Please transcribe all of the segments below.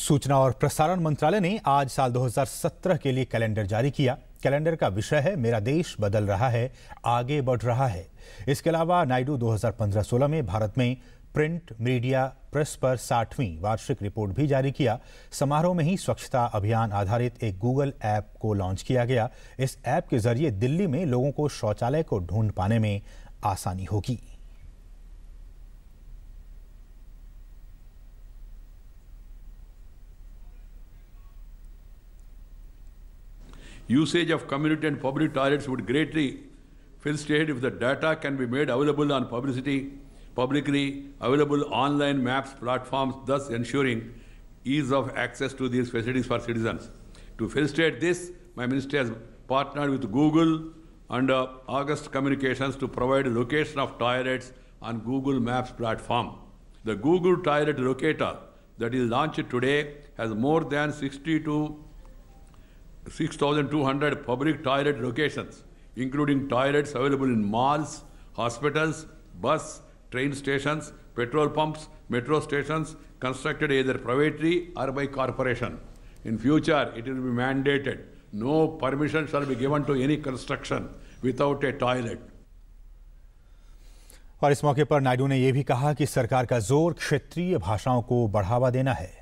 सूचना और प्रसारण मंत्रालय ने आज साल 2017 के लिए कैलेंडर जारी किया कैलेंडर का विषय है मेरा देश बदल रहा है आगे बढ़ रहा है इसके अलावा नायडू 2015-16 में भारत में प्रिंट मीडिया प्रेस पर साठवीं वार्षिक रिपोर्ट भी जारी किया समारोह में ही स्वच्छता अभियान आधारित एक गूगल ऐप को लॉन्च किया गया इस ऐप के जरिए दिल्ली में लोगों को शौचालय को ढूंढ पाने में आसानी होगी Usage of community and public toilets would greatly facilitate if the data can be made available on publicity, publicly available online maps platforms, thus ensuring ease of access to these facilities for citizens. To facilitate this, my ministry has partnered with Google and uh, August Communications to provide location of toilets on Google Maps platform. The Google Toilet Locator that is launched today has more than 62 6,200 public toilet locations, including toilets available in malls, hospitals, bus, train stations, petrol pumps, metro stations, constructed either privately or by corporation. In future, it will be mandated no permission shall be given to any construction without a toilet. और इस मौके पर नायडू ने यह भी कहा कि सरकार का जोर क्षेत्रीय भाषाओं को बढ़ावा देना है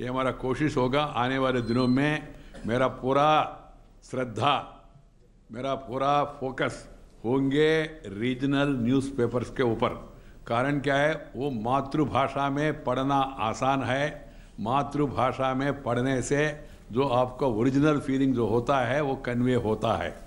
ये हमारा कोशिश होगा आने वाले दिनों में मेरा पूरा श्रद्धा मेरा पूरा फोकस होंगे रीजनल न्यूज़पेपर्स के ऊपर कारण क्या है वो मातृभाषा में पढ़ना आसान है मातृभाषा में पढ़ने से जो आपका ओरिजिनल फीलिंग जो होता है वो कन्वे होता है